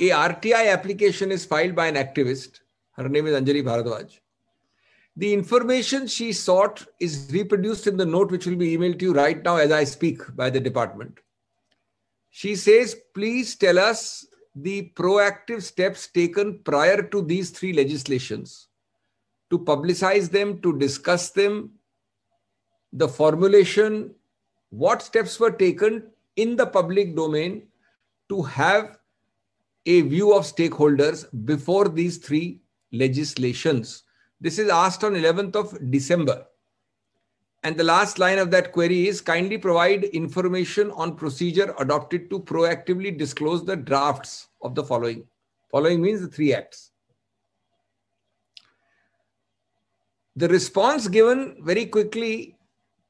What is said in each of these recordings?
a RTI application is filed by an activist. Her name is Anjali Bharadwaj. The information she sought is reproduced in the note which will be emailed to you right now as I speak by the department. She says, please tell us the proactive steps taken prior to these three legislations to publicize them, to discuss them, the formulation, what steps were taken in the public domain to have a view of stakeholders before these three legislations. This is asked on 11th of December. And the last line of that query is kindly provide information on procedure adopted to proactively disclose the drafts of the following. Following means the three acts. The response given very quickly,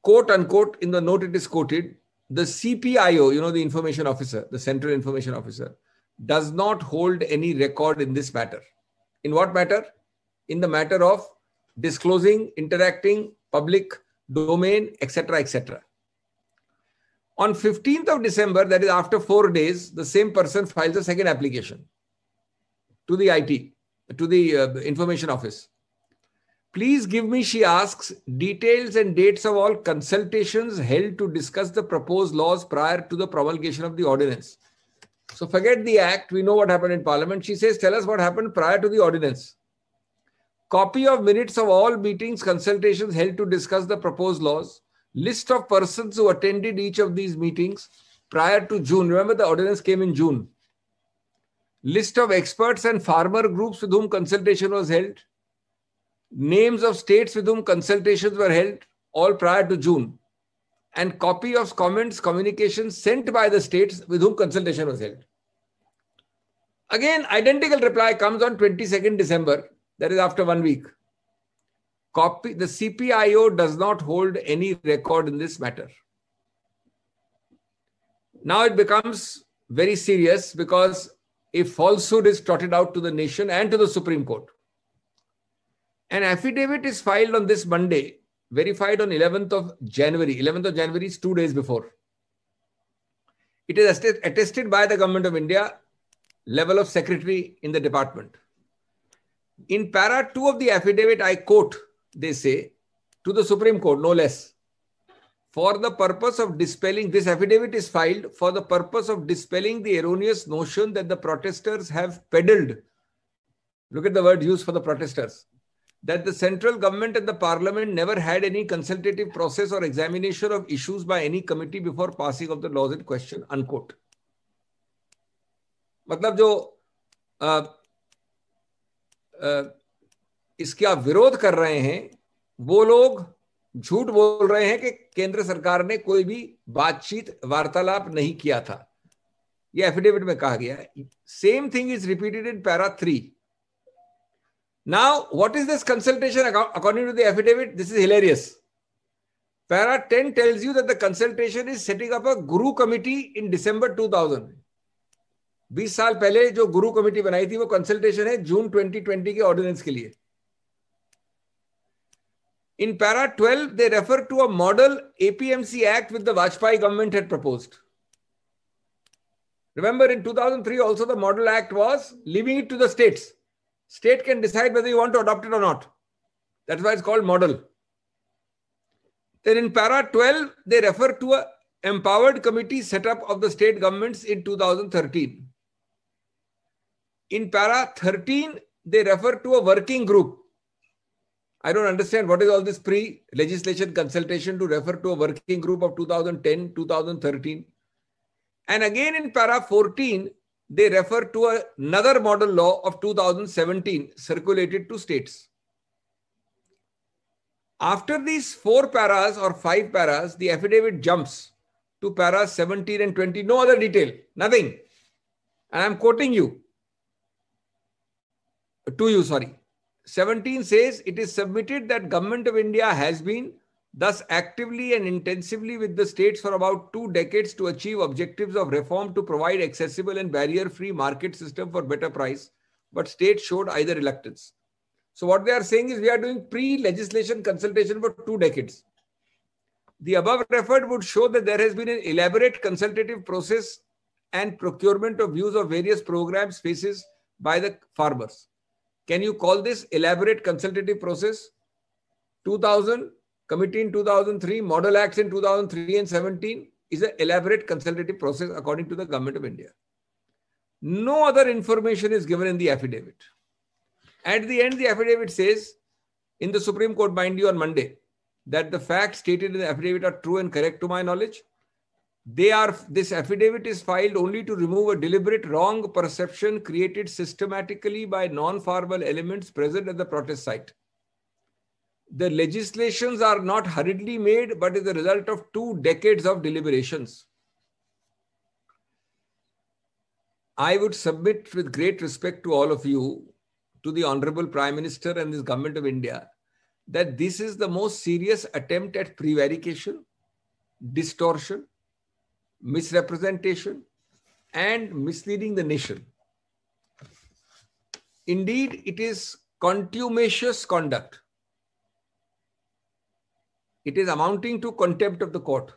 quote unquote, in the note it is quoted, the CPIO, you know, the information officer, the central information officer, does not hold any record in this matter. In what matter? In the matter of disclosing, interacting, public domain, etc., etc. On 15th of December, that is after four days, the same person files a second application to the IT, to the uh, information office. Please give me, she asks, details and dates of all consultations held to discuss the proposed laws prior to the promulgation of the ordinance. So forget the act. We know what happened in parliament. She says, tell us what happened prior to the ordinance. Copy of minutes of all meetings, consultations held to discuss the proposed laws. List of persons who attended each of these meetings prior to June. Remember, the ordinance came in June. List of experts and farmer groups with whom consultation was held. Names of states with whom consultations were held, all prior to June and copy of comments, communications sent by the states with whom consultation was held. Again, identical reply comes on 22nd December, that is after one week. Copy, the CPIO does not hold any record in this matter. Now it becomes very serious because a falsehood is trotted out to the nation and to the Supreme Court. An affidavit is filed on this Monday verified on 11th of January. 11th of January is two days before. It is attested by the Government of India, level of secretary in the department. In para 2 of the affidavit, I quote, they say, to the Supreme Court, no less. For the purpose of dispelling, this affidavit is filed for the purpose of dispelling the erroneous notion that the protesters have peddled. Look at the word used for the protesters that the central government and the parliament never had any consultative process or examination of issues by any committee before passing of the laws in question unquote मतलब जो आ, आ, इसका विरोध कर रहे हैं वो लोग झूठ बोल रहे हैं कि केंद्र सरकार ने कोई भी बातचीत वार्तालाप नहीं किया था ये एफिडेविट में कहा गया है same thing is repeated in para three Now, what is this consultation according to the affidavit? This is hilarious. Para 10 tells you that the consultation is setting up a guru committee in December 2000. 20 साल guru committee गुरु committee बनाई थी वो consultation है जून 2020 के ordinance के In para 12, they refer to a model APMC Act which the Vajpayee government had proposed. Remember, in 2003, also the Model Act was leaving it to the states. State can decide whether you want to adopt it or not. That's why it's called model. Then in para 12, they refer to a empowered committee set up of the state governments in 2013. In para 13, they refer to a working group. I don't understand what is all this pre-legislation consultation to refer to a working group of 2010, 2013. And again in para 14, they refer to another model law of 2017 circulated to states. After these four paras or five paras, the affidavit jumps to paras 17 and 20, no other detail, nothing. And I'm quoting you, to you, sorry. 17 says it is submitted that government of India has been thus actively and intensively with the states for about two decades to achieve objectives of reform to provide accessible and barrier-free market system for better price, but states showed either reluctance. So what they are saying is we are doing pre-legislation consultation for two decades. The above referred would show that there has been an elaborate consultative process and procurement of views of various program spaces by the farmers. Can you call this elaborate consultative process? 2000 Committee in 2003, Model Acts in 2003 and 17 is an elaborate consultative process according to the Government of India. No other information is given in the affidavit. At the end, the affidavit says, in the Supreme Court, mind you, on Monday, that the facts stated in the affidavit are true and correct to my knowledge. They are this affidavit is filed only to remove a deliberate wrong perception created systematically by non-formal elements present at the protest site the legislations are not hurriedly made, but is the result of two decades of deliberations. I would submit with great respect to all of you, to the Honorable Prime Minister and this Government of India, that this is the most serious attempt at prevarication, distortion, misrepresentation, and misleading the nation. Indeed, it is contumacious conduct it is amounting to contempt of the court.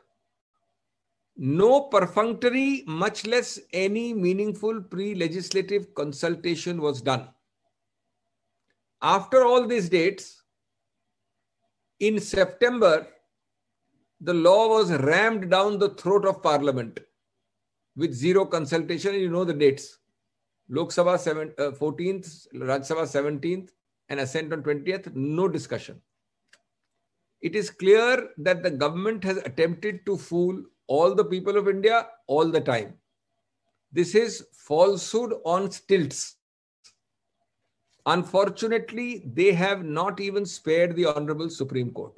No perfunctory, much less any meaningful pre legislative consultation was done. After all these dates, in September, the law was rammed down the throat of parliament with zero consultation. You know the dates Lok Sabha 7, uh, 14th, Raj Sabha 17th, and assent on 20th, no discussion it is clear that the government has attempted to fool all the people of India all the time. This is falsehood on stilts. Unfortunately, they have not even spared the Honorable Supreme Court.